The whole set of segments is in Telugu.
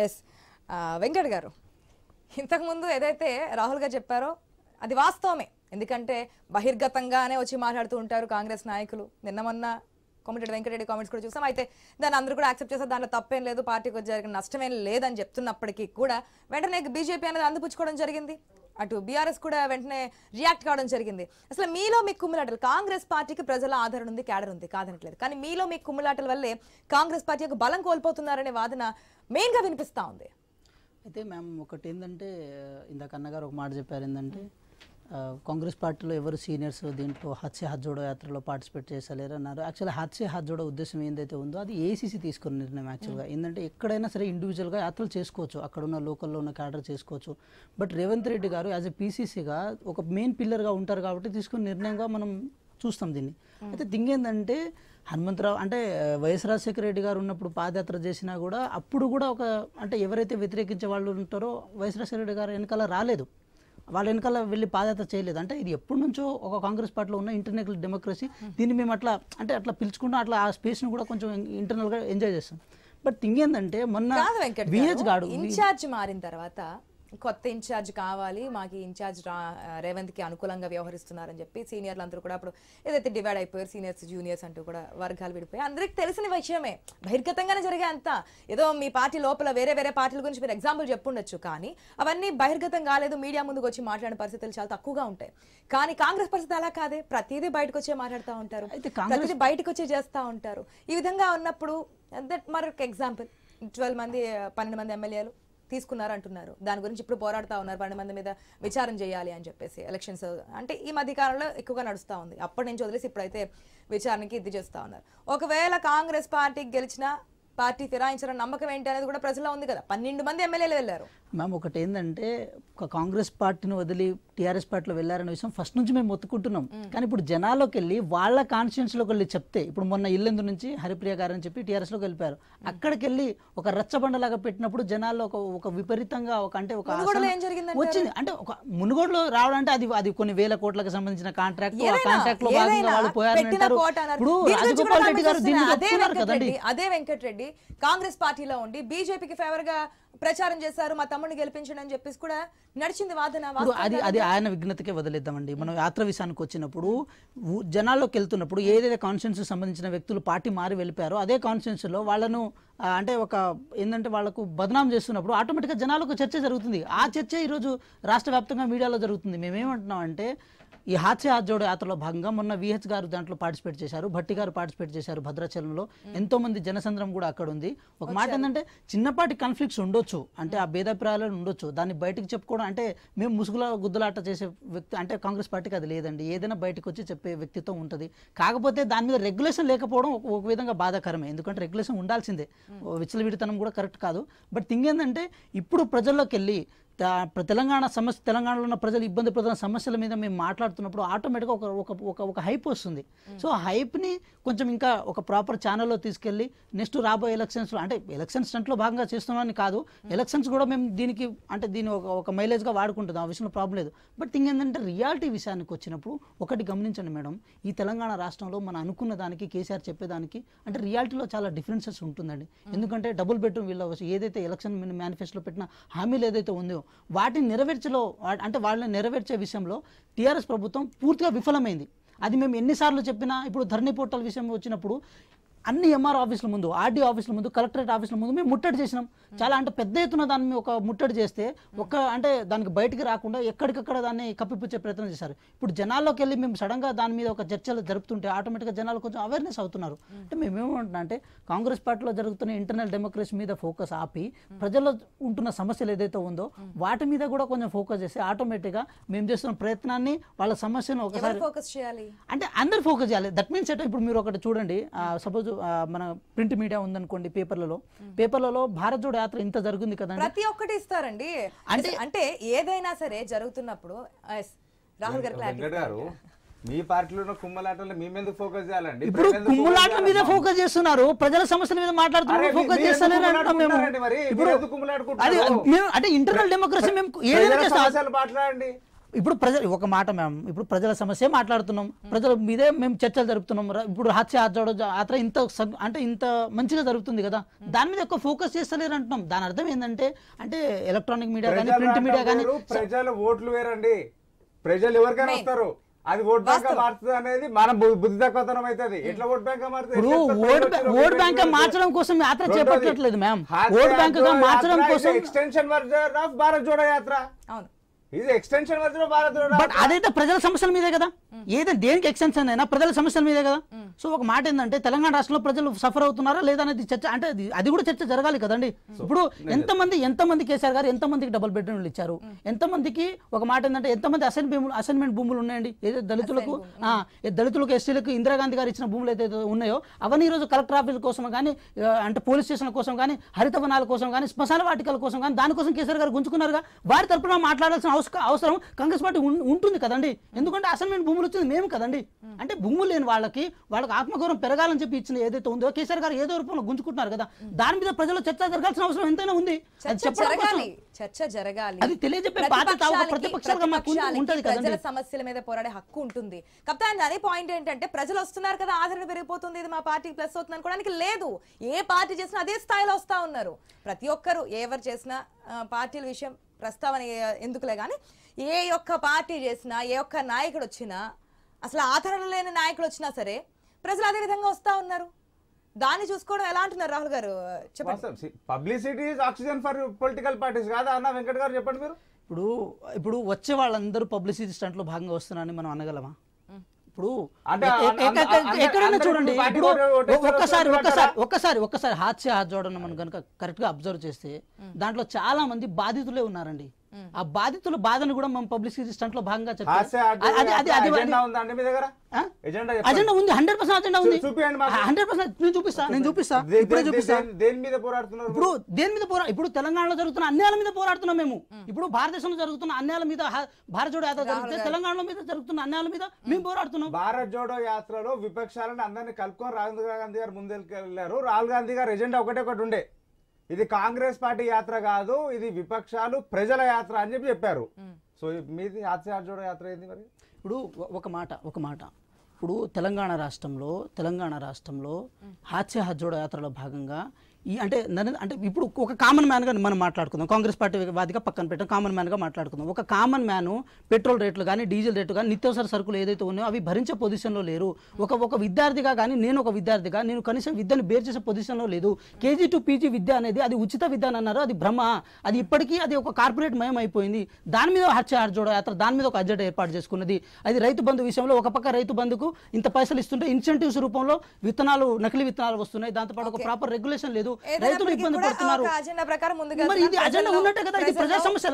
ఎస్ వెంకట్ గారు ఇంతకుముందు ఏదైతే రాహుల్ గారు చెప్పారో అది వాస్తవమే ఎందుకంటే బహిర్గతంగానే వచ్చి మాట్లాడుతూ ఉంటారు కాంగ్రెస్ నాయకులు నిన్న మొన్న కోమటిరెడ్డి వెంకటరెడ్డి కామెంట్స్ కూడా చూసాం అయితే దాన్ని అందరూ కూడా యాక్సెప్ట్ చేస్తారు దాంట్లో తప్పేం లేదు పార్టీకి వచ్చే నష్టమేం లేదని చెప్తున్నప్పటికీ కూడా వెంటనే బీజేపీ అనేది అందిపుచ్చుకోవడం జరిగింది అటు బీఆర్ఎస్ కూడా వెంటనే రియాక్ట్ కావడం జరిగింది అసలు మీలో మీ కుమ్ములాటలు కాంగ్రెస్ పార్టీకి ప్రజల ఆదరణ ఉంది క్యాడర్ ఉంది కాదనట్లేదు కానీ మీలో మీ కుమ్ములాటల వల్లే కాంగ్రెస్ పార్టీ యొక్క బలం కోల్పోతున్నారనే వాదన మెయిన్గా వినిపిస్తూ ఉంది అయితే మ్యామ్ ఒకటి ఏంటంటే ఇందాక అన్నగారు ఒక మాట చెప్పారు ఏంటంటే కాంగ్రెస్ పార్టీలో ఎవరు సీనియర్స్ దీంట్లో హాస్య జోడో యాత్రలో పార్టిసిపేట్ చేసలేరు అన్నారు యాక్చువల్గా హాస్య జోడో ఉద్దేశం ఏదైతే ఉందో అది ఏసీసీ తీసుకున్న నిర్ణయం యాక్చువల్గా ఏంటంటే hmm. ఎక్కడైనా సరే ఇండివిజువల్గా యాత్రలు చేసుకోవచ్చు అక్కడ ఉన్న లోకల్లో ఉన్న క్యాడర్ చేసుకోవచ్చు బట్ రేవంత్ రెడ్డి గారు యాజ్ ఎ పీసీసీగా ఒక మెయిన్ పిల్లర్గా ఉంటారు కాబట్టి తీసుకున్న నిర్ణయంగా మనం చూస్తాం దీన్ని hmm. అయితే థింగ్ ఏంటంటే హనుమంతరావు అంటే వైఎస్ రాజశేఖర రెడ్డి గారు ఉన్నప్పుడు పాదయాత్ర చేసినా కూడా అప్పుడు కూడా ఒక అంటే ఎవరైతే వ్యతిరేకించే వాళ్ళు ఉంటారో వైఎస్ రాజశేఖర రెడ్డి గారు వెనకాల రాలేదు వాళ్ళ వెనకాల వెళ్ళి పాదయాత్ర చేయలేదు అంటే ఇది ఎప్పటి నుంచో ఒక కాంగ్రెస్ పార్టీలో ఉన్న ఇంటర్నల్ డెమోక్రసీ hmm. దీన్ని మేము అట్లా అంటే అట్లా పిలుచుకుంటూ అట్లా ఆ స్పేస్ని కూడా కొంచెం ఇంటర్నల్గా ఎంజాయ్ చేస్తాం బట్ థింగ్ ఏంటంటే మొన్న గాడు ఇన్ఛార్జ్ మారిన తర్వాత కొత్త ఇన్ఛార్జ్ కావాలి మాకు ఇన్ఛార్జ్ రేవంత్కి అనుకూలంగా వ్యవహరిస్తున్నారని చెప్పి సీనియర్లు అందరూ కూడా అప్పుడు ఏదైతే డివైడ్ అయిపోయారు సీనియర్స్ జూనియర్స్ అంటూ కూడా వర్గాలు విడిపోయి అందరికి తెలిసిన విషయమే బహిర్గతంగానే జరిగే అంతా ఏదో మీ పార్టీ లోపల వేరే వేరే పార్టీల గురించి మీరు ఎగ్జాంపుల్ చెప్పుండొచ్చు కానీ అవన్నీ బహిర్గతం కాలేదు మీడియా ముందుకు వచ్చి మాట్లాడిన పరిస్థితులు చాలా తక్కువగా ఉంటాయి కానీ కాంగ్రెస్ పరిస్థితి అలా కాదే ప్రతిదీ బయటకు వచ్చే మాట్లాడుతూ ఉంటారు ప్రతిదీ బయటకు వచ్చి చేస్తూ ఉంటారు ఈ విధంగా ఉన్నప్పుడు దట్ మరొక ఎగ్జాంపుల్ ట్వెల్వ్ మంది పన్నెండు మంది ఎమ్మెల్యేలు తీసుకున్నారు అంటున్నారు దాని గురించి ఇప్పుడు పోరాడుతూ ఉన్నారు పన్నెండు మంది మీద విచారం చేయాలి అని చెప్పేసి ఎలక్షన్స్ అంటే ఈ మధ్య కాలంలో ఎక్కువగా నడుస్తూ ఉంది అప్పటి నుంచి వదిలేసి ఇప్పుడైతే విచారణకి ఇది చేస్తూ ఉన్నారు ఒకవేళ కాంగ్రెస్ పార్టీకి గెలిచినా పార్టీ ఫిరాయించిన నమ్మకం ఏంటి అనేది కూడా ప్రజల్లో ఉంది కదా పన్నెండు మంది ఎమ్మెల్యేలు వెళ్ళారు మ్యామ్ ఒకటి ఏంటంటే కాంగ్రెస్ పార్టీని వదిలి టీఆర్ఎస్ పార్టీలో వెళ్లారనే విషయం ఫస్ట్ నుంచి మేము మొత్తుకుంటున్నాం కానీ ఇప్పుడు జనాల్లోకి వెళ్ళి వాళ్ళ కాన్స్టిట్యూన్స్లోకి వెళ్ళి చెప్తే ఇప్పుడు మొన్న ఇల్లెందు నుంచి హరిప్రియ గారు అని చెప్పి లో వెళ్ళిపారు అక్కడికి వెళ్ళి ఒక రచ్చబండలాగా పెట్టినప్పుడు జనాల్లో ఒక ఒక విపరీతంగా ఒక అంటే ఒక వచ్చింది అంటే ఒక మునుగోడులో అంటే అది అది కొన్ని వేల కోట్లకు సంబంధించిన కాంట్రాక్ట్ ఆ కాంట్రాక్ట్ లో భాగంగా వాళ్ళు పోయారు ఇప్పుడు రాజగోపాల్ రెడ్డి గారు దీన్ని అదే వెంకటరెడ్డి కాంగ్రెస్ పార్టీలో ఉండి బీజేపీకి ఫేవర్ గా ప్రచారం చేశారు మా తమ్ముడిని గెలిపించండి అని చెప్పేసి కూడా నడిచింది వాదన అది అది ఆయన విఘ్నతకే వదిలేద్దామండి మనం యాత్ర విషయానికి వచ్చినప్పుడు జనాల్లోకి వెళ్తున్నప్పుడు ఏదైతే కాన్స్టిట్యూన్సీ సంబంధించిన వ్యక్తులు పార్టీ మారి వెళ్ళిపోయారో అదే కాన్స్టిట్యూన్సీలో వాళ్ళను అంటే ఒక ఏంటంటే వాళ్ళకు బదనాం చేస్తున్నప్పుడు ఆటోమేటిక్గా జనాలకు చర్చ జరుగుతుంది ఆ చర్చ ఈరోజు రాష్ట్ర వ్యాప్తంగా మీడియాలో జరుగుతుంది మేమేమంటున్నాం అంటే ఈ హాస్య జోడో యాత్రలో భాగంగా మొన్న విహెచ్ గారు దాంట్లో పార్టిసిపేట్ చేశారు భట్టి గారు పార్టిసిపేట్ చేశారు భద్రాచలంలో ఎంతో మంది జనసంద్రం కూడా అక్కడ ఉంది ఒక మాట ఏంటంటే చిన్నపాటి కాన్ఫ్లిక్ట్స్ ఉండొచ్చు అంటే ఆ భేదాభిప్రాయాలు ఉండొచ్చు దాన్ని బయటకు చెప్పుకోవడం అంటే మేము ముసుగుల గుద్దులాట చేసే వ్యక్తి అంటే కాంగ్రెస్ పార్టీకి అది లేదండి ఏదైనా బయటకు వచ్చి చెప్పే వ్యక్తిత్వం ఉంటుంది కాకపోతే దాని మీద రెగ్యులేషన్ లేకపోవడం ఒక విధంగా బాధాకరమే ఎందుకంటే రెగ్యులేషన్ ఉండాల్సిందే విచ్చలవిడితనం కూడా కరెక్ట్ కాదు బట్ థింగ్ ఏంటంటే ఇప్పుడు ప్రజల్లోకి వెళ్ళి తెలంగాణ సమస్య తెలంగాణలో ఉన్న ప్రజలు ఇబ్బంది పడుతున్న సమస్యల మీద మేము మాట్లాడుతున్నప్పుడు ఆటోమేటిక్గా ఒక ఒక ఒక హైప్ వస్తుంది సో ఆ హైప్ని కొంచెం ఇంకా ఒక ప్రాపర్ ఛానల్లో తీసుకెళ్ళి నెక్స్ట్ రాబోయే ఎలక్షన్స్లో అంటే ఎలక్షన్ స్టంట్లో భాగంగా చేస్తున్నామని కాదు ఎలక్షన్స్ కూడా మేము దీనికి అంటే దీన్ని ఒక ఒక మైలేజ్గా వాడుకుంటుంది ఆ విషయంలో ప్రాబ్లం లేదు బట్ థింగ్ ఏంటంటే రియాలిటీ విషయానికి వచ్చినప్పుడు ఒకటి గమనించండి మేడం ఈ తెలంగాణ రాష్ట్రంలో మనం అనుకున్న దానికి కేసీఆర్ చెప్పేదానికి అంటే రియాలిటీలో చాలా డిఫరెన్సెస్ ఉంటుందండి ఎందుకంటే డబుల్ బెడ్రూమ్ వీళ్ళు ఏదైతే ఎలక్షన్ మేనిఫెస్టోలో పెట్టిన హామీలు ఏదైతే ఉందో వాటిని నెరవేర్చలో అంటే వాళ్ళని నెరవేర్చే విషయంలో టీఆర్ఎస్ ప్రభుత్వం పూర్తిగా విఫలమైంది అది మేము ఎన్నిసార్లు చెప్పినా ఇప్పుడు ధరణి పోర్టల్ విషయం వచ్చినప్పుడు అన్ని ఎంఆర్ ఆఫీసుల ముందు ఆర్డీ ఆఫీసుల ముందు కలెక్టరేట్ ఆఫీసుల ముందు మేము ముట్టడి చేసినాం చాలా అంటే పెద్ద ఎత్తున దాన్ని ఒక ముట్టడి చేస్తే ఒక అంటే దానికి బయటికి రాకుండా ఎక్కడికక్కడ దాన్ని కప్పిపుచ్చే ప్రయత్నం చేశారు ఇప్పుడు జనాల్లోకి వెళ్ళి మేము సడన్గా దాని మీద ఒక చర్చలు జరుపుతుంటే ఆటోమేటిక్గా జనాలు కొంచెం అవేర్నెస్ అవుతున్నారు అంటే మేము ఏమంటున్నా అంటే కాంగ్రెస్ పార్టీలో జరుగుతున్న ఇంటర్నల్ డెమోక్రసీ మీద ఫోకస్ ఆపి ప్రజల్లో ఉంటున్న సమస్యలు ఏదైతే ఉందో వాటి మీద కూడా కొంచెం ఫోకస్ చేసి ఆటోమేటిక్గా మేము చేస్తున్న ప్రయత్నాన్ని వాళ్ళ సమస్యను ఒకసారి ఫోకస్ చేయాలి అంటే అందరు ఫోకస్ చేయాలి దట్ మీన్స్ ఇప్పుడు మీరు ఒకటి చూడండి సపోజ్ రోజు మన ప్రింట్ మీడియా ఉందనుకోండి పేపర్లలో పేపర్లలో భారత్ జోడో యాత్ర ఇంత జరుగుతుంది కదా ప్రతి ఒక్కటి ఇస్తారండి అంటే అంటే ఏదైనా సరే జరుగుతున్నప్పుడు రాహుల్ గారు మీ పార్టీలో కుమ్మలాటలు మీ మీద ఫోకస్ చేయాలండి ఇప్పుడు కుమ్ములాటల మీద ఫోకస్ చేస్తున్నారు ప్రజల సమస్యల మీద మాట్లాడుతున్నారు ఫోకస్ చేస్తారని అంటే ఇంటర్నల్ డెమోక్రసీ మేము ఏదైనా మాట్లాడండి ఇప్పుడు ప్రజలు ఒక మాట మేము ఇప్పుడు ప్రజల సమస్య మాట్లాడుతున్నాం ప్రజల మీదే మేము చర్చలు జరుపుతున్నాం ఇప్పుడు హత్య యాత్ర ఇంత అంటే ఇంత మంచిగా జరుగుతుంది కదా దాని మీద ఎక్కువ ఫోకస్ చేస్తలేరు అంటున్నాం దాని అర్థం ఏంటంటే అంటే ఎలక్ట్రానిక్ మీడియా కానీ ప్రింట్ మీడియా కానీ ప్రజలు ఓట్లు వేరండి ప్రజలు ఎవరికైనా వస్తారు అది ఓట్ బ్యాంక్ అనేది మన బుద్ధి తక్కువతనం అవుతుంది ఎట్లా ఓట్ బ్యాంక్ మారుతుంది ఓట్ బ్యాంక్ మార్చడం కోసం యాత్ర చేపట్టట్లేదు మ్యామ్ ఓట్ బ్యాంక్ గా మార్చడం కోసం ఎక్స్టెన్షన్ ఆఫ్ భారత్ జోడో యాత్ర అవును బట్ అదైతే ప్రజల సమస్యల మీదే కదా hmm. ఏదైనా దేనికి ఎక్స్టెన్షన్ అయినా ప్రజల సమస్యల మీదే కదా సో hmm. ఒక మాట ఏంటంటే తెలంగాణ రాష్ట్రంలో ప్రజలు సఫర్ అవుతున్నారా అనేది చర్చ అంటే అది కూడా చర్చ జరగాలి కదండి hmm. ఇప్పుడు ఎంతమంది ఎంతమంది కేసీఆర్ గారు ఎంతమందికి డబుల్ బెడ్రూమ్లు ఇచ్చారు ఎంతమందికి ఒక మాట ఏంటంటే ఎంతమంది అసైన్ అసైన్మెంట్ భూములు ఉన్నాయండి ఏదైతే దళితులకు దళితులకు ఎస్టీలకు ఇందిరాగాంధీ గారు ఇచ్చిన భూములు ఏదైతే ఉన్నాయో అవన్నీ ఈరోజు కలెక్టర్ ఆఫీస్ కోసం కానీ అంటే పోలీస్ స్టేషన్ల కోసం కానీ హరితవనాల కోసం కానీ శ్మశాన వాటికల కోసం కానీ దానికోసం కేసీఆర్ గారు గుంజుకున్నారుగా వారి తరఫున మాట్లాడాల్సిన అవసరం కాంగ్రెస్ పార్టీ ఉంటుంది కదండి ఎందుకంటే అసైన్మెంట్ భూములు వచ్చింది మేము కదండి అంటే భూములు లేని వాళ్ళకి వాళ్ళకి ఆత్మగౌరవం పెరగాలని చెప్పి ఇచ్చిన ఏదైతే ఉందో కేసీఆర్ గారు ఏదో రూపంలో గుంజుకుంటున్నారు కదా దాని మీద ప్రజలు చర్చ జరగాల్సిన అవసరం ఎంతైనా ఉంది చర్చ జరగాలి అది తెలియజెప్పే సమస్యల మీద పోరాడే హక్కు ఉంటుంది కప్తాన్ అదే పాయింట్ ఏంటంటే ప్రజలు వస్తున్నారు కదా ఆదరణ పెరిగిపోతుంది ఇది మా పార్టీకి ప్లస్ అవుతుంది అనుకోవడానికి లేదు ఏ పార్టీ చేసినా అదే స్థాయిలో వస్తా ఉన్నారు ప్రతి ఒక్కరు ఎవరు చేసినా పార్టీల విషయం ప్రస్తావన ఎందుకులే కానీ ఏ యొక్క పార్టీ చేసినా ఏ యొక్క నాయకుడు వచ్చినా అసలు ఆదరణ లేని నాయకుడు వచ్చినా సరే ప్రజలు అదే విధంగా వస్తూ ఉన్నారు దాన్ని చూసుకోవడం ఎలా అంటున్నారు రాహుల్ గారు చెప్పండి publicity oxygen for political parties కాదా అన్న వెంకట గారు చెప్పండి మీరు ఇప్పుడు ఇప్పుడు వచ్చే వాళ్ళందరూ పబ్లిసిటీ స్టంట్లో భాగంగా వస్తున్నారని మనం అనగలమా ఇప్పుడు ఎక్కడైనా చూడండి ఇప్పుడు ఒక్కసారి ఒక్కసారి ఒక్కసారి ఒక్కసారి హాస్య హాత్ చూడండి మనం కనుక కరెక్ట్ గా అబ్జర్వ్ చేస్తే దాంట్లో చాలా మంది బాధితులే ఉన్నారండి ఆ బాధితుల బాధను కూడా మేము పబ్లిసిటీ స్టంట్ లో భాగంగా అజెండా ఉంది హండ్రెడ్ పర్సెంట్ అజెండా ఉంది హండ్రెడ్ పర్సెంట్ నేను చూపిస్తా నేను చూపిస్తా ఇప్పుడే చూపిస్తా దేని మీద పోరాడుతున్నారు ఇప్పుడు దేని మీద పోరా ఇప్పుడు తెలంగాణలో జరుగుతున్న అన్యాయాల మీద పోరాడుతున్నాం మేము ఇప్పుడు భారతదేశంలో జరుగుతున్న అన్యాయాల మీద భారత జోడో యాత్ర జరిగితే తెలంగాణలో మీద జరుగుతున్న అన్యాయాల మీద మేము పోరాడుతున్నాం భారత్ జోడో యాత్రలో విపక్షాలను అందరినీ కలుపుకొని రాహుల్ గాంధీ గారు ముందుకెళ్ళారు రాహుల్ గాంధీ గారు ఎజెండా ఒకటే ఒకటి ఉండే ఇది కాంగ్రెస్ పార్టీ యాత్ర కాదు ఇది విపక్షాలు ప్రజల యాత్ర అని చెప్పి చెప్పారు సో మీది ఆచార్యుడు యాత్ర ఏంది మరి ఇప్పుడు ఒక మాట ఒక మాట ఇప్పుడు తెలంగాణ రాష్ట్రంలో తెలంగాణ రాష్ట్రంలో హాస్య హజ్జోడ యాత్రలో భాగంగా ఈ అంటే అంటే ఇప్పుడు ఒక కామన్ మ్యాన్గా మనం మాట్లాడుకుందాం కాంగ్రెస్ పార్టీ వాదిగా పక్కన పెట్టాం కామన్ మ్యాన్గా మాట్లాడుకుందాం ఒక కామన్ మ్యాన్ పెట్రోల్ రేట్లు కానీ డీజిల్ రేట్లు కానీ నిత్యావసర సరుకులు ఏదైతే ఉన్నాయో అవి భరించే పొజిషన్లో లేరు ఒక ఒక విద్యార్థిగా కానీ నేను ఒక విద్యార్థిగా నేను కనీసం విద్యను బేర్ చేసే పొజిషన్లో లేదు కేజీ టు పీజీ విద్య అనేది అది ఉచిత విద్య అని అన్నారు అది భ్రమ అది ఇప్పటికీ అది ఒక కార్పొరేట్ మయం అయిపోయింది దాని మీద హర్చ హర్జోడ యాత్ర దాని మీద ఒక అడ్జెట్ ఏర్పాటు చేసుకున్నది అది రైతు బంధు విషయంలో ఒక పక్క రైతు బంధుకు ఇంత పైసలు ఇస్తుంటే ఇన్సెంటివ్స్ రూపంలో విత్తనాలు నకిలీ విత్తనాలు వస్తున్నాయి దాంతోపాటు ఒక ప్రాపర్ రెగ్యులేషన్ లేదు లేదు రైతులు ఇబ్బంది పడుతున్నారు అజెండా ఉన్నట్టే కదా ఇది ప్రజా సమస్య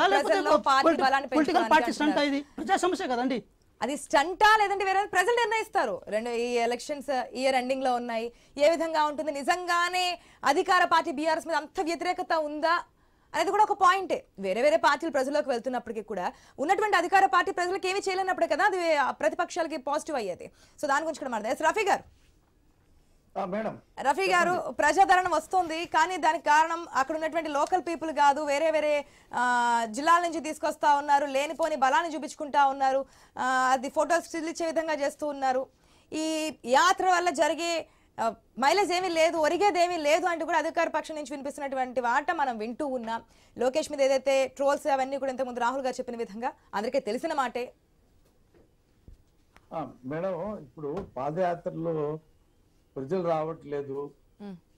పొలిటికల్ పార్టీస్ ఇది ప్రజా సమస్య కదండి అది స్టంటా లేదంటే వేరే ప్రజలు నిర్ణయిస్తారు రెండు ఈ ఎలక్షన్స్ ఇయర్ ఎండింగ్ లో ఉన్నాయి ఏ విధంగా ఉంటుంది నిజంగానే అధికార పార్టీ బీఆర్ఎస్ మీద అంత వ్యతిరేకత ఉందా అనేది కూడా ఒక పాయింటే వేరే వేరే పార్టీలు ప్రజల్లోకి వెళ్తున్నప్పటికీ కూడా ఉన్నటువంటి అధికార పార్టీ ప్రజలకు ఏమి చేయలేనప్పుడు కదా అది ప్రతిపక్షాలకి పాజిటివ్ అయ్యేది సో దాని గురించి కూడా మాట్లాడదాం రఫీ గారు రఫీ గారు ప్రజాదరణ వస్తుంది కానీ దానికి కారణం అక్కడ ఉన్నటువంటి లోకల్ పీపుల్ కాదు వేరే వేరే జిల్లాల నుంచి తీసుకొస్తా ఉన్నారు లేనిపోని బలాన్ని చూపించుకుంటా ఉన్నారు అది ఫొటోస్ స్టిల్ ఇచ్చే విధంగా చేస్తూ ఉన్నారు ఈ యాత్ర వల్ల జరిగే మైలేజ్ ఏమీ లేదు ఒరిగేది ఏమీ లేదు అంటూ కూడా అధికార పక్షం నుంచి వినిపిస్తున్నటువంటి వాట మనం వింటూ ఉన్నాం లోకేష్ మీద ఏదైతే ట్రోల్స్ అవన్నీ కూడా ఇంతకుముందు రాహుల్ గారు చెప్పిన విధంగా అందరికీ తెలిసిన మాటే మేడం ఇప్పుడు పాదయాత్రలో ప్రజలు రావట్లేదు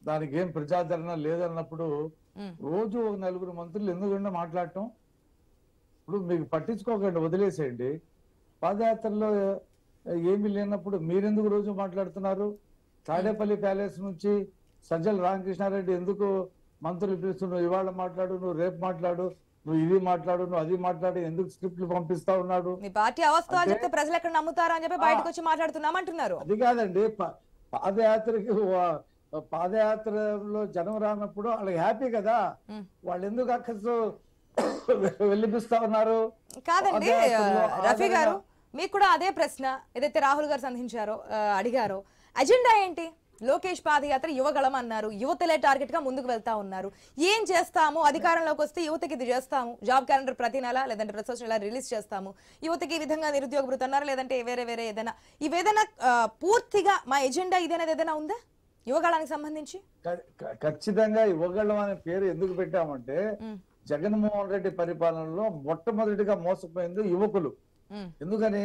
దానికి ఏం ప్రజాదరణ లేదన్నప్పుడు రోజు నలుగురు మంత్రులు ఎందుకంటే మాట్లాడటం ఇప్పుడు మీకు పట్టించుకోకండి వదిలేసేయండి పాదయాత్రలో ఏమీ లేనప్పుడు మీరెందుకు రోజు మాట్లాడుతున్నారు తాడేపల్లి ప్యాలెస్ నుంచి సజ్జల రామకృష్ణారెడ్డి ఎందుకు మంత్రులు పిలుస్తున్నావు ఇవాళ మాట్లాడు నువ్వు రేపు మాట్లాడు నువ్వు ఇది మాట్లాడు నువ్వు అది మాట్లాడు ఎందుకు స్క్రిప్ట్లు పంపిస్తా ఉన్నాడు మీ పార్టీ ప్రజలు ఎక్కడ నమ్ముతారా అని చెప్పి బయటకు వచ్చి అది కాదండి పాదయాత్రకి పాదయాత్రలో జనం రానప్పుడు వాళ్ళకి హ్యాపీ కదా వాళ్ళు ఎందుకు అక్కసు వెళ్ళిపిస్తా ఉన్నారు కాదండి రఫీ గారు మీకు కూడా అదే ప్రశ్న ఏదైతే రాహుల్ గారు సంధించారో అడిగారో అజెండా ఏంటి లోకేష్ పాదయాత్ర యువగళం అన్నారు యువతలే టార్గెట్ గా ముందుకు వెళ్తా ఉన్నారు ఏం చేస్తాము అధికారంలోకి వస్తే యువతకి ఇది చేస్తాము జాబ్ క్యాలెండర్ ప్రతి నెల లేదంటే ప్రతి నెల రిలీజ్ చేస్తాము యువతకి ఈ విధంగా నిరుద్యోగ భృతి అన్నారు లేదంటే వేరే వేరే ఏదైనా ఇవేదైనా పూర్తిగా మా ఎజెండా ఇదనేది ఏదైనా ఉందా యువగళానికి సంబంధించి ఖచ్చితంగా యువగళం అనే పేరు ఎందుకు పెట్టామంటే జగన్మోహన్ రెడ్డి పరిపాలనలో మొట్టమొదటిగా మోసపోయింది యువకులు ఎందుకని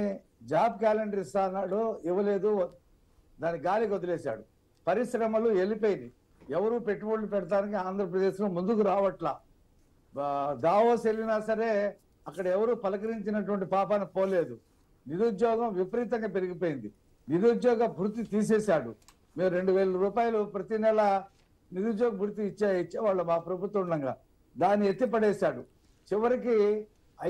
జాబ్ క్యాలెండర్ ఇస్తా అన్నాడు ఇవ్వలేదు దాని గాలికి వదిలేశాడు పరిశ్రమలు వెళ్ళిపోయింది ఎవరు పెట్టుబడులు పెడతానికి ఆంధ్రప్రదేశ్లో ముందుకు రావట్లా దావోస్ వెళ్ళినా సరే అక్కడ ఎవరు పలకరించినటువంటి పాపాన పోలేదు నిరుద్యోగం విపరీతంగా పెరిగిపోయింది నిరుద్యోగ భృతి తీసేశాడు మేము రెండు వేల రూపాయలు ప్రతి నెల నిరుద్యోగ భృతి ఇచ్చే ఇచ్చేవాళ్ళు మా ప్రభుత్వం ఉండగా దాన్ని ఎత్తిపడేశాడు చివరికి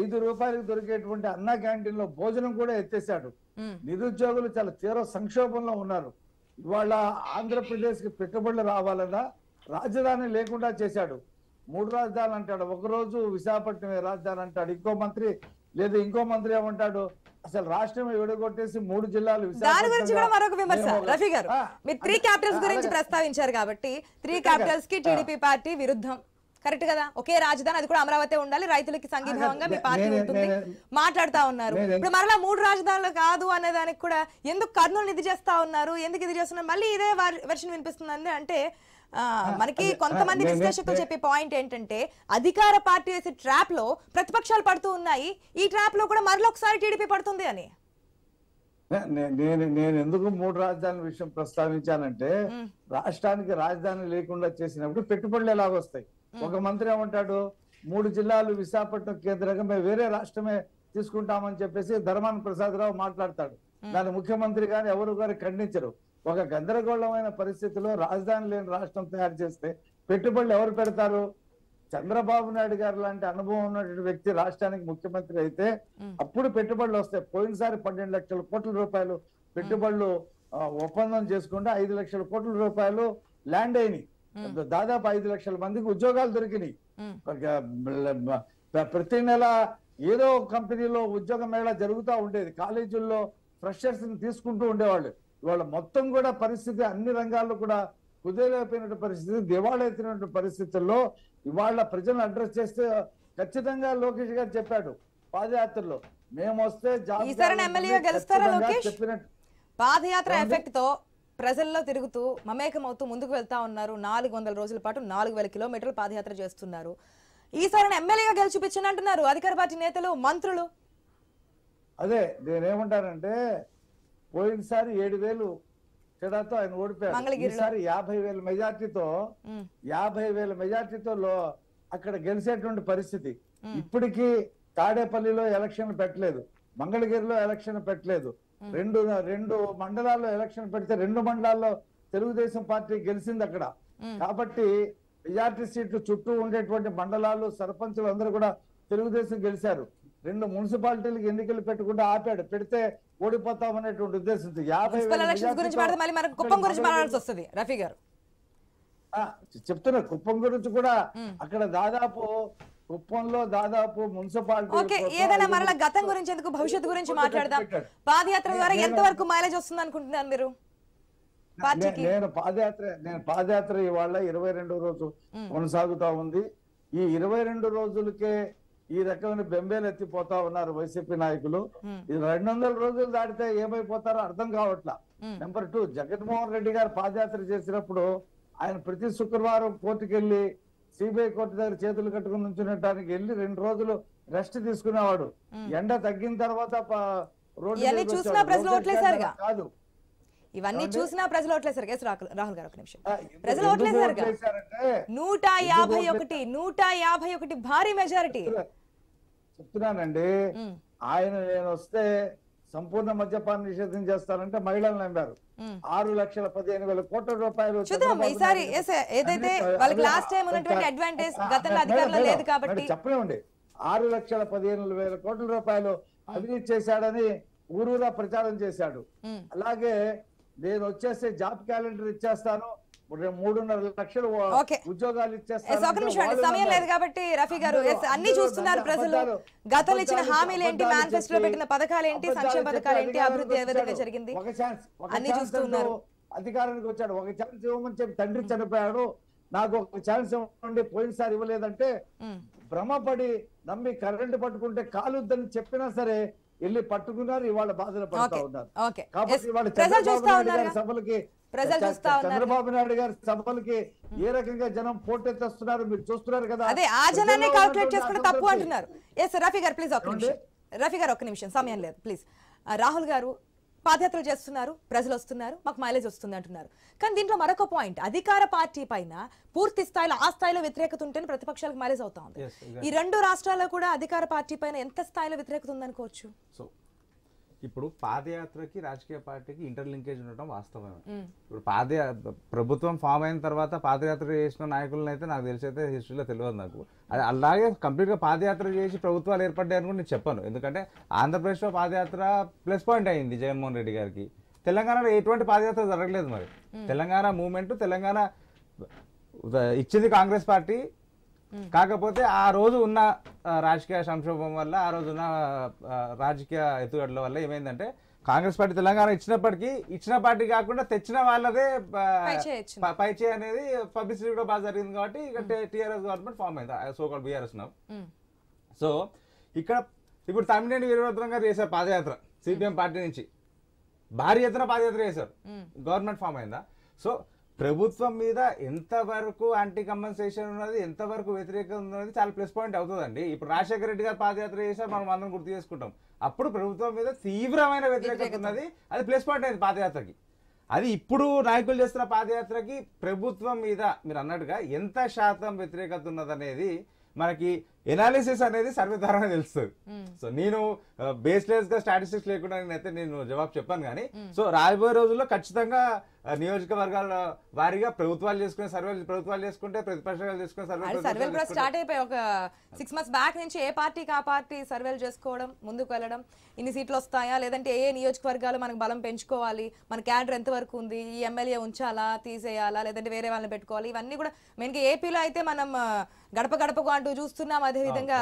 ఐదు రూపాయలకు దొరికేటువంటి అన్నా క్యాంటీన్లో భోజనం కూడా ఎత్తేసాడు నిరుద్యోగులు చాలా తీవ్ర సంక్షోభంలో ఉన్నారు ఇవాళ ఆంధ్రప్రదేశ్కి పెట్టుబడులు రావాలన్నా రాజధాని లేకుండా చేశాడు మూడు రాజధానులు అంటాడు ఒకరోజు విశాఖపట్నం రాజధాని అంటాడు ఇంకో మంత్రి లేదా ఇంకో మంత్రి ఏమంటాడు అసలు రాష్ట్రం విడగొట్టేసి మూడు జిల్లాలు దాని గురించి కూడా మరొక విమర్శ రఫీ గారు మీరు త్రీ క్యాపిటల్స్ గురించి ప్రస్తావించారు కాబట్టి త్రీ క్యాపిటల్స్ కి టీడీపీ పార్టీ విరుద్ధం కరెక్ట్ కదా ఒకే రాజధాని అది కూడా అమరావతి ఉండాలి రైతులకి సంఘీభావంగా మీ పార్టీ ఉంటుంది మాట్లాడుతా ఉన్నారు ఇప్పుడు మరలా మూడు రాజధానులు కాదు అనే దానికి కూడా ఎందుకు కర్నూలు నిధి చేస్తా ఉన్నారు ఎందుకు ఇది చేస్తున్నారు మళ్ళీ ఇదే వెర్షన్ వినిపిస్తుంది అంటే మనకి కొంతమంది విశ్లేషకులు చెప్పే పాయింట్ ఏంటంటే అధికార పార్టీ వేసే ట్రాప్ లో ప్రతిపక్షాలు పడుతూ ఉన్నాయి ఈ ట్రాప్ లో కూడా మరొకసారి టీడీపీ పడుతుంది అని నేను నేను ఎందుకు మూడు రాజధానుల విషయం ప్రస్తావించానంటే రాష్ట్రానికి రాజధాని లేకుండా చేసినప్పుడు పెట్టుబడులు ఎలాగొస్తాయి ఒక మంత్రి ఏమంటాడు మూడు జిల్లాలు విశాఖపట్నం కేంద్రంగా మేము వేరే రాష్ట్రమే తీసుకుంటామని చెప్పేసి ధర్మాన ప్రసాద్ రావు మాట్లాడతాడు దాని ముఖ్యమంత్రి గారు ఎవరు గారు ఖండించరు ఒక గందరగోళమైన పరిస్థితిలో రాజధాని లేని రాష్ట్రం తయారు చేస్తే పెట్టుబడులు ఎవరు పెడతారు చంద్రబాబు నాయుడు గారు లాంటి అనుభవం ఉన్నటువంటి వ్యక్తి రాష్ట్రానికి ముఖ్యమంత్రి అయితే అప్పుడు పెట్టుబడులు వస్తాయి పోయినసారి పన్నెండు లక్షల కోట్ల రూపాయలు పెట్టుబడులు ఒప్పందం చేసుకుంటే ఐదు లక్షల కోట్ల రూపాయలు ల్యాండ్ అయినాయి దాదాపు ఐదు లక్షల మందికి ఉద్యోగాలు దొరికినాయి ప్రతి నెల ఏదో కంపెనీలో ఉద్యోగ మేళ జరుగుతూ ఉండేది కాలేజీల్లో ఫ్రెషర్స్ ని తీసుకుంటూ ఉండేవాళ్ళు ఇవాళ మొత్తం కూడా పరిస్థితి అన్ని రంగాల్లో కూడా కుదేలైపోయిన పరిస్థితి దివాళైపోయిన పరిస్థితుల్లో ఇవాళ ప్రజలు అడ్రస్ చేస్తే ఖచ్చితంగా లోకేష్ గారు చెప్పాడు పాదయాత్రలో మేము వస్తే చెప్పినట్టు పాదయాత్ర ఎఫెక్ట్ తో ప్రజల్లో తిరుగుతూ మమేకమవుతూ ముందుకు వెళ్తా ఉన్నారు నాలుగు వందల రోజుల పాటు నాలుగు వేల కిలోమీటర్లు పాదయాత్ర చేస్తున్నారు ఈసారి ఎమ్మెల్యేగా గెలిచి పిచ్చని అంటున్నారు అధికార పార్టీ నేతలు మంత్రులు అదే నేనేమంటానంటే పోయినసారి ఏడు వేలు తేడాతో ఆయన ఓడిపోయారు యాభై వేల మెజార్టీతో యాభై వేల మెజార్టీతో అక్కడ గెలిచేటువంటి పరిస్థితి ఇప్పటికీ తాడేపల్లిలో ఎలక్షన్ పెట్టలేదు మంగళగిరిలో ఎలక్షన్ పెట్టలేదు రెండు రెండు మండలాల్లో ఎలక్షన్ పెడితే రెండు మండలాల్లో తెలుగుదేశం పార్టీ గెలిచింది అక్కడ కాబట్టి మెజార్టీ సీట్లు చుట్టూ ఉండేటువంటి మండలాలు సర్పంచులు అందరూ కూడా తెలుగుదేశం గెలిచారు రెండు మున్సిపాలిటీలకు ఎన్నికలు పెట్టుకుంటే ఆపాడు పెడితే ఓడిపోతాం అనేటువంటి ఉద్దేశంతో యాభై చెప్తున్నా కుప్పం గురించి కూడా అక్కడ దాదాపు కుప్పంలో దాదాపు మున్సిపాలిటీ ఏదైనా మరలా గతం గురించి ఎందుకు భవిష్యత్తు గురించి మాట్లాడదాం పాదయాత్ర ద్వారా ఎంత వరకు మైలేజ్ వస్తుంది అనుకుంటున్నారు మీరు నేను పాదయాత్ర నేను పాదయాత్ర ఇవాళ ఇరవై రెండో రోజు కొనసాగుతా ఉంది ఈ ఇరవై రెండు రోజులకే ఈ రకమైన బెంబేలు ఎత్తిపోతా ఉన్నారు వైసీపీ నాయకులు ఇది రెండు వందల రోజులు దాటితే ఏమైపోతారో అర్థం కావట్లా నెంబర్ టూ జగన్మోహన్ రెడ్డి గారు పాదయాత్ర చేసినప్పుడు ఆయన ప్రతి శుక్రవారం కోర్టుకెళ్లి సిబిఐ కోర్టు దగ్గర చేతులు కట్టుకుని నుంచునటానికి వెళ్ళి రెండు రోజులు రెస్ట్ తీసుకునేవాడు ఎండ తగ్గిన తర్వాత కాదు ఇవన్నీ చూసినా ప్రజలు ఓట్లేసారు కేసు రాహుల్ గారు ఒక నిమిషం ప్రజలు ఓట్లేసారు నూట యాభై ఒకటి నూట యాభై ఒకటి భారీ మెజారిటీ చెప్తున్నానండి ఆయన నేను వస్తే సంపూర్ణ మద్యపాన నిషేధం చేస్తారంటే మహిళలు నమ్మారు ఆరు లక్షల పదిహేను వేల కోట్ల రూపాయలు వాళ్ళకి చెప్పలేమండి ఆరు లక్షల పదిహేను వేల కోట్ల రూపాయలు అవినీతి చేశాడని ఊరూరా ప్రచారం చేశాడు అలాగే నేను వచ్చేస్తే జాబ్ క్యాలెండర్ ఇచ్చేస్తాను మూడున్నర లక్షలు ఇచ్చిన ఏంటి పెట్టిన పథకాలు అధికారానికి వచ్చాడు ఒక ఛాన్స్ ఇవ్వమని చెప్పి తండ్రి చనిపోయాడు నాకు ఒక ఛాన్స్ ఇవ్వండి పోయినసారి ఇవ్వలేదంటే భ్రమపడి నమ్మి కరెంట్ పట్టుకుంటే కాలుద్దని చెప్పినా సరే వెళ్ళి పట్టుకున్నారు ఇవాళ బాధలు పడుతూ ఉన్నారు కాబట్టి ఇవాళ చంద్రబాబు నాయుడు సభలకి ప్రజలు చూస్తా ఉన్నారు చంద్రబాబు నాయుడు గారి సభలకి ఏ రకంగా జనం పోటెత్తున్నారు మీరు చూస్తున్నారు కదా అదే ఆ జనాన్ని కాల్కులేట్ చేసుకుంటే తప్పు అంటున్నారు ఎస్ రఫీ గారు ప్లీజ్ ఒక నిమిషం రఫీ గారు ఒక నిమిషం సమయం లేదు ప్లీజ్ రాహుల్ గారు పాదయాత్రలు చేస్తున్నారు ప్రజలు వస్తున్నారు మాకు మైలేజ్ వస్తుంది అంటున్నారు కానీ దీంట్లో మరొక పాయింట్ అధికార పార్టీ పైన పూర్తి స్థాయిలో ఆ స్థాయిలో వ్యతిరేకత ఉంటేనే ప్రతిపక్షాలకు మైలేజ్ అవుతా ఉంది ఈ రెండు రాష్ట్రాల్లో కూడా అధికార పార్టీ పైన ఎంత స్థాయిలో వ్యతిరేకత ఉందనుకోవచ్చు ఇప్పుడు పాదయాత్రకి రాజకీయ పార్టీకి ఇంటర్ లింకేజ్ ఉండటం వాస్తవమే ఇప్పుడు పాదయా ప్రభుత్వం ఫామ్ అయిన తర్వాత పాదయాత్ర చేసిన నాయకులను అయితే నాకు తెలిసి అయితే హిస్టరీలో తెలియదు నాకు అది అలాగే కంప్లీట్గా పాదయాత్ర చేసి ప్రభుత్వాలు ఏర్పడ్డాయి కూడా నేను చెప్పాను ఎందుకంటే ఆంధ్రప్రదేశ్లో పాదయాత్ర ప్లస్ పాయింట్ అయింది జగన్మోహన్ రెడ్డి గారికి తెలంగాణలో ఎటువంటి పాదయాత్ర జరగలేదు మరి తెలంగాణ మూమెంట్ తెలంగాణ ఇచ్చింది కాంగ్రెస్ పార్టీ కాకపోతే ఆ రోజు ఉన్న రాజకీయ సంక్షోభం వల్ల ఆ రోజు ఉన్న రాజకీయ ఎత్తుగడల వల్ల ఏమైందంటే కాంగ్రెస్ పార్టీ తెలంగాణ ఇచ్చినప్పటికీ ఇచ్చిన పార్టీ కాకుండా తెచ్చిన వాళ్ళదే పైచే అనేది పబ్లిసిటీ కూడా బాగా జరిగింది కాబట్టి ఇక్కడ టీఆర్ఎస్ గవర్నమెంట్ ఫామ్ అయింది సోకాల్ బీఆర్ఎస్ నవ్ సో ఇక్కడ ఇప్పుడు తమిళనాడు వీరభద్రం గారు చేశారు పాదయాత్ర సిపిఎం పార్టీ నుంచి భారీ ఎత్తున పాదయాత్ర చేశారు గవర్నమెంట్ ఫామ్ అయిందా సో ప్రభుత్వం మీద ఎంతవరకు యాంటీ కంపెన్సేషన్ ఉన్నది ఎంతవరకు వ్యతిరేకం ఉన్నది చాలా ప్లస్ పాయింట్ అవుతుందండి ఇప్పుడు రాజశేఖర రెడ్డి గారు పాదయాత్ర చేసే మనం అందరం గుర్తు చేసుకుంటాం అప్పుడు ప్రభుత్వం మీద తీవ్రమైన వ్యతిరేకత ఉన్నది అది ప్లస్ పాయింట్ అయింది పాదయాత్రకి అది ఇప్పుడు నాయకులు చేస్తున్న పాదయాత్రకి ప్రభుత్వం మీద మీరు అన్నట్టుగా ఎంత శాతం వ్యతిరేకత ఉన్నదనేది మనకి ఎనాలిసిస్ అనేది సర్వే తెలుస్తుంది hmm. సో నేను బేస్లెస్ గా స్టాటిస్టిక్స్ లేకుండా నేనైతే నేను జవాబు చెప్పాను కానీ hmm. సో రాబోయే రోజుల్లో ఖచ్చితంగా నియోజకవర్గాల వారిగా ప్రభుత్వాలు చేసుకునే సర్వే ప్రభుత్వాలు చేసుకుంటే ప్రతిపక్షాలు చేసుకునే సర్వే సర్వే కూడా స్టార్ట్ అయిపోయి ఒక సిక్స్ మంత్స్ బ్యాక్ నుంచి ఏ పార్టీకి ఆ పార్టీ సర్వేలు చేసుకోవడం ముందుకు వెళ్ళడం ఇన్ని సీట్లు వస్తాయా లేదంటే ఏ నియోజకవర్గాలు మనకు బలం పెంచుకోవాలి మన క్యాడర్ ఎంతవరకు ఉంది ఈ ఎమ్మెల్యే ఉంచాలా తీసేయాలా లేదంటే వేరే వాళ్ళని పెట్టుకోవాలి ఇవన్నీ కూడా మెయిన్గా ఏపీలో అయితే మనం గడప గడపకు అంటూ చూస్తున్నాం అదేవిధంగా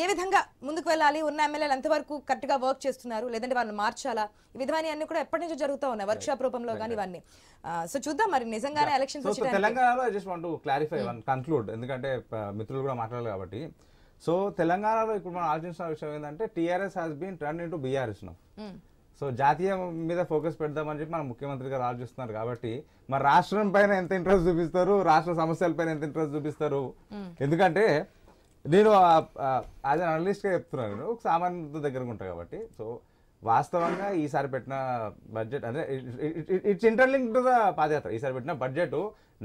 ఏ విధంగా ముందుకు వెళ్ళాలి ఉన్న ఎమ్మెల్యేలు ఎంతవరకు కరెక్ట్గా వర్క్ చేస్తున్నారు లేదంటే వాళ్ళని మార్చాలా ఈ విధమైన అన్ని కూడా ఎప్పటి నుంచో జరుగుతూ ఉన్నాయి వర్క్ షాప్ రూపంలో కానీ ఇవన్నీ సో చూద్దాం మరి నిజంగానే ఎలక్షన్ తెలంగాణలో జస్ట్ వాంట్ క్లారిఫై కన్క్లూడ్ ఎందుకంటే మిత్రులు కూడా మాట్లాడాలి కాబట్టి సో తెలంగాణలో ఇప్పుడు మనం ఆలోచించిన విషయం ఏంటంటే TRS has been turn to BRS no so జాతీయ మీద ఫోకస్ పెడదామని చెప్పి మన ముఖ్యమంత్రి గారు ఆలోచిస్తున్నారు కాబట్టి మరి రాష్ట్రం పైన ఎంత ఇంట్రెస్ట్ చూపిస్తారు రాష్ట్ర సమస్యల పైన ఎంత ఇంట్రెస్ట్ చూపిస్తారు hmm. ఎందుకంటే నేను యాజ్ అన్ అనలిస్ట్గా చెప్తున్నాను నేను సామాన్య దగ్గర ఉంటాను కాబట్టి సో వాస్తవంగా ఈసారి పెట్టిన బడ్జెట్ అంటే ఇట్స్ ఇంటర్లింక్ టు ద పాదయాత్ర ఈసారి పెట్టిన బడ్జెట్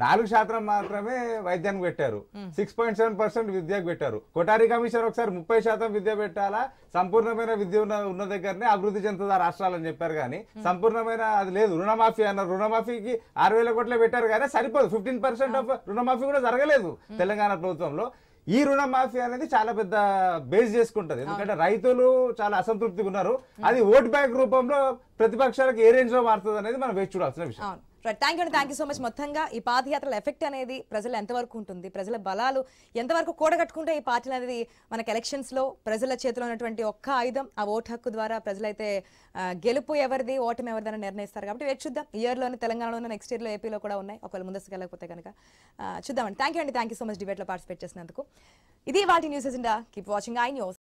నాలుగు శాతం మాత్రమే వైద్యానికి పెట్టారు సిక్స్ పాయింట్ సెవెన్ పర్సెంట్ విద్యకు పెట్టారు కొటారి కమిషన్ ఒకసారి ముప్పై శాతం విద్య పెట్టాలా సంపూర్ణమైన విద్య ఉన్న ఉన్న దగ్గరనే అభివృద్ధి చెందుతుందా రాష్ట్రాలు అని చెప్పారు కానీ hmm. సంపూర్ణమైన అది లేదు రుణమాఫీ అన్నారు రుణమాఫీకి ఆరు వేల కోట్లే పెట్టారు కానీ సరిపోదు ఫిఫ్టీన్ పర్సెంట్ ఆఫ్ రుణమాఫీ కూడా జరగలేదు hmm. తెలంగాణ ప్రభుత్వంలో ఈ రుణ మాఫీ అనేది చాలా పెద్ద బేస్ చేసుకుంటది ఎందుకంటే రైతులు చాలా అసంతృప్తిగా ఉన్నారు అది ఓట్ బ్యాంక్ రూపంలో ప్రతిపక్షాలకు ఏ రేంజ్ లో మారుతుంది అనేది మనం వేచి చూడాల్సిన విషయం thank you thank you so much మొత్తంగా ఈ పాదయాత్రల ఎఫెక్ట్ అనేది ప్రజలు ఎంతవరకు ఉంటుంది ప్రజల బలాలు ఎంతవరకు కూడగట్టుకుంటే ఈ పార్టీలు అనేది మనకి ఎలక్షన్స్లో ప్రజల చేతిలో ఉన్నటువంటి ఒక్క ఆయుధం ఆ ఓటు హక్కు ద్వారా ప్రజలైతే గెలుపు ఎవరిది ఓటమి ఎవరిదని నిర్ణయిస్తారు కాబట్టి వేచి చూద్దాం ఇయర్లోనే తెలంగాణలోనే నెక్స్ట్ ఇయర్లో ఏపీలో కూడా ఉన్నాయి ఒకవేళ ముందస్తు వెళ్ళకపోతే కనుక చూద్దామండి థ్యాంక్ యూ అండి థ్యాంక్ యూ సో మచ్ డిబేట్లో పార్టిసిపేట్ చేసినందుకు ఇది వాటి న్యూస్ ఇండా కీప్ వాచింగ్ ఐ న్యూస్